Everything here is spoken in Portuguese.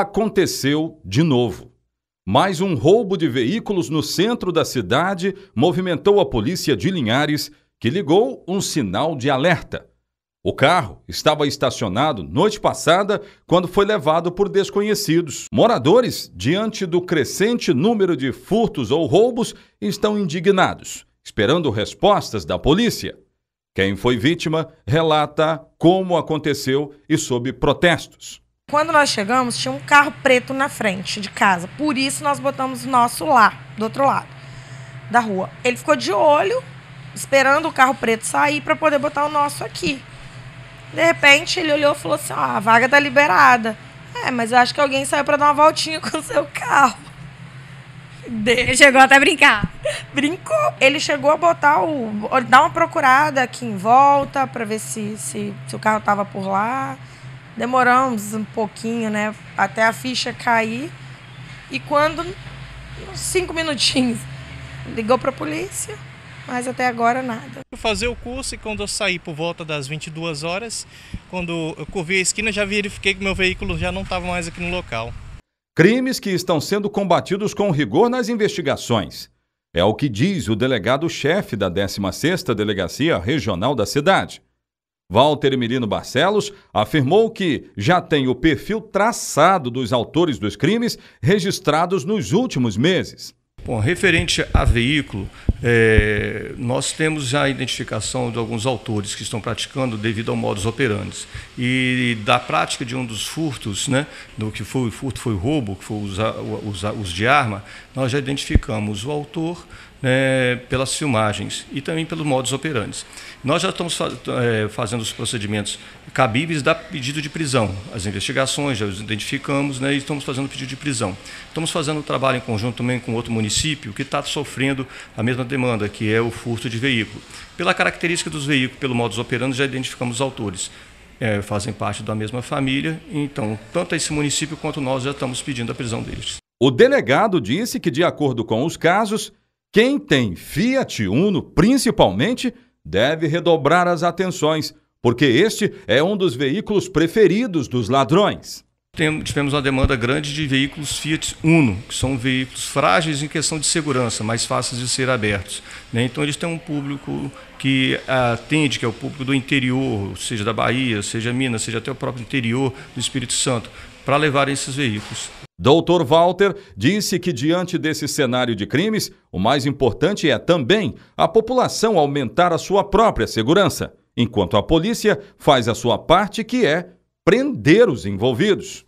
aconteceu de novo. Mais um roubo de veículos no centro da cidade movimentou a polícia de Linhares, que ligou um sinal de alerta. O carro estava estacionado noite passada quando foi levado por desconhecidos. Moradores, diante do crescente número de furtos ou roubos, estão indignados, esperando respostas da polícia. Quem foi vítima relata como aconteceu e sob protestos. Quando nós chegamos, tinha um carro preto na frente de casa. Por isso nós botamos o nosso lá, do outro lado da rua. Ele ficou de olho, esperando o carro preto sair para poder botar o nosso aqui. De repente, ele olhou e falou assim: "Ó, ah, a vaga tá liberada". É, mas eu acho que alguém saiu para dar uma voltinha com o seu carro. Ele chegou até a brincar. Brincou. Ele chegou a botar o. dar uma procurada aqui em volta para ver se, se, se o carro tava por lá demoramos um pouquinho, né? Até a ficha cair. E quando, uns cinco minutinhos, ligou para a polícia, mas até agora nada. Eu fazer o curso e quando eu saí por volta das 22 horas, quando eu curvi a esquina, já verifiquei que meu veículo já não estava mais aqui no local. Crimes que estão sendo combatidos com rigor nas investigações. É o que diz o delegado-chefe da 16ª Delegacia Regional da cidade, Walter Emilino Barcelos afirmou que já tem o perfil traçado dos autores dos crimes registrados nos últimos meses. Bom, referente a veículo, é, nós temos já a identificação de alguns autores que estão praticando devido ao modus operandi. E da prática de um dos furtos, né, do que foi o furto, foi o roubo, que foi usar os, os de arma, nós já identificamos o autor, né, pelas filmagens e também pelos modos operantes. Nós já estamos faz, é, eh, fazendo os procedimentos cabíveis da pedido de prisão, as investigações, já os identificamos né, e estamos fazendo o pedido de prisão. Estamos fazendo o um trabalho em conjunto também com outro município que está sofrendo a mesma demanda, que é o furto de veículo. Pela característica dos veículos, pelo modus operandi, já identificamos os autores. É, fazem parte da mesma família, então tanto esse município quanto nós já estamos pedindo a prisão deles. O delegado disse que, de acordo com os casos, quem tem Fiat Uno, principalmente, deve redobrar as atenções, porque este é um dos veículos preferidos dos ladrões. Tivemos uma demanda grande de veículos Fiat Uno, que são veículos frágeis em questão de segurança, mais fáceis de ser abertos. Né? Então, eles têm um público que ah, atende, que é o público do interior, seja da Bahia, seja Minas, seja até o próprio interior do Espírito Santo para levar esses veículos. Doutor Walter disse que, diante desse cenário de crimes, o mais importante é também a população aumentar a sua própria segurança, enquanto a polícia faz a sua parte, que é prender os envolvidos.